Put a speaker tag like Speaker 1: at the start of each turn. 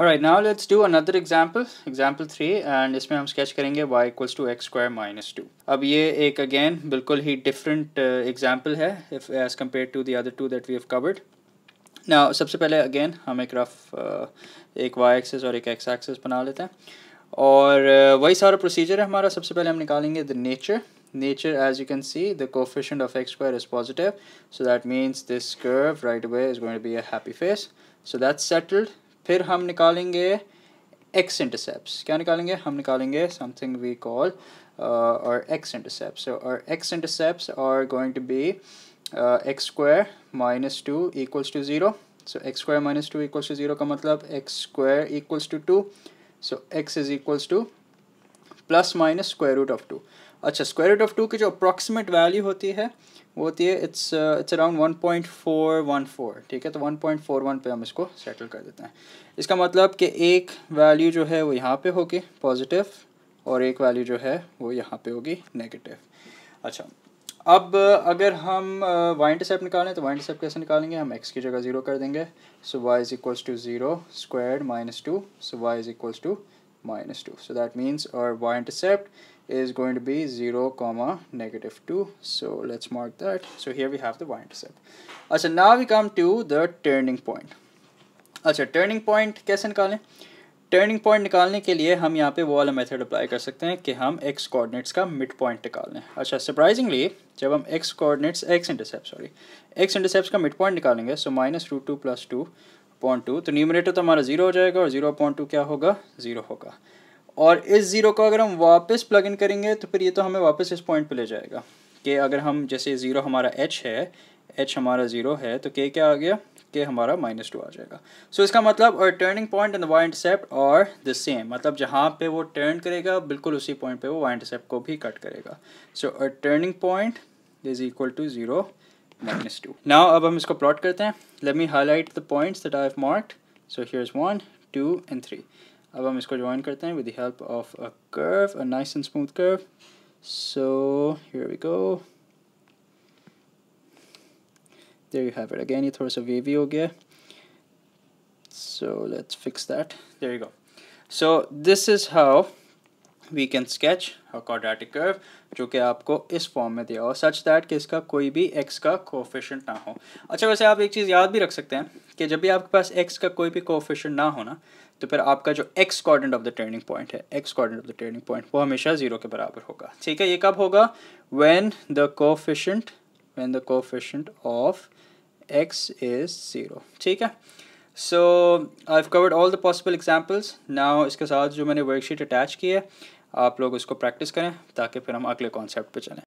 Speaker 1: Alright, now let's do another example, example 3, and this we will sketch karenge y equals to x square minus 2. Now this again, bilkul hi different uh, example hai, as compared to the other two that we have covered. Now, first of all, again, we will rough a uh, axis and x-axis. And the same procedure, first of all, we will remove the nature. Nature, as you can see, the coefficient of x square is positive. So that means this curve right away is going to be a happy face. So that's settled. फिर हम निकालेंगे x intercept क्या निकालेंगे हम निकालेंगे something we call our x intercept our x intercept are going to be x square minus two equals to zero so x square minus two equals to zero का मतलब x square equals to two so x is equals to plus minus square root of two अच्छा square root of two की जो approximate value होती है वो होती है it's it's around one point four one four ठीक है तो वन पॉइंट फोर वन पे हम इसको सेटल कर देते हैं इसका मतलब कि एक वैल्यू जो है वो यहाँ पे होगी पॉजिटिव और एक वैल्यू जो है वो यहाँ पे होगी नेगेटिव अच्छा अब अगर हम वाई uh, इंटरसेप्ट निकालें तो वाई इंटरसेप्ट कैसे निकालेंगे हम एक्स की जगह ज़ीरो कर देंगे so y is equals to zero square minus two so y is equals to minus 2. So that means our y-intercept is going to be 0 comma negative 2. So let's mark that. So here we have the y-intercept. Uh, so now we come to the turning point. Uh, so turning point, kaise nikaale? Turning point nikaalne ke liye hum yahan pe wala method apply kar sakte hain ki hum x coordinates ka midpoint nikaalne. Acha surprisingly, jab hum x coordinates, x intercept sorry, x intercepts ka midpoint nikaalenge, so minus root 2 plus 2, point two तो numerator तो हमारा zero हो जाएगा और zero point two क्या होगा zero होगा और इस ज़ीरो को अगर हम वापस प्लग इन करेंगे तो फिर ये तो हमें वापस इस पॉइंट पे ले जाएगा कि अगर हम जैसे ज़ीरो हमारा एच है एच हमारा ज़ीरो है तो के क्या आ गया के हमारा माइनस टू आ जाएगा सो so, इसका मतलब और turning point and y intercept are the same मतलब जहाँ पे वो टर्न करेगा बिल्कुल उसी पॉइंट पे वो वाई सेप्ट को भी कट करेगा so a turning point is equal to zero minus 2. Now अब हम plot karte hain. Let me highlight the points that I have marked. So here's 1, 2 and 3. Abam हम इसको join karte hain with the help of a curve, a nice and smooth curve. So here we go. There you have it. Again it थोड़ा a wavy हो So let's fix that. There you go. So this is how we can sketch quadratic curve जो कि आपको इस form में दिया हो such that कि इसका कोई भी एक्स का कोफिशेंट ना हो अच्छा वैसे आप एक चीज़ याद भी रख सकते हैं कि जब भी आपके पास एक्स का कोई भी कोफिशेंट ना हो ना तो फिर आपका जो x coordinate of the turning point है x coordinate of the turning point वो हमेशा जीरो के बराबर होगा ठीक है ये कब होगा when the coefficient when the coefficient of x is zero ठीक है so I have covered all the possible examples now इसके साथ जो मैंने वर्कशीट अटैच की है आप लोग उसको प्रैक्टिस करें ताकि फिर हम अगले कॉन्सेप्ट पे चलें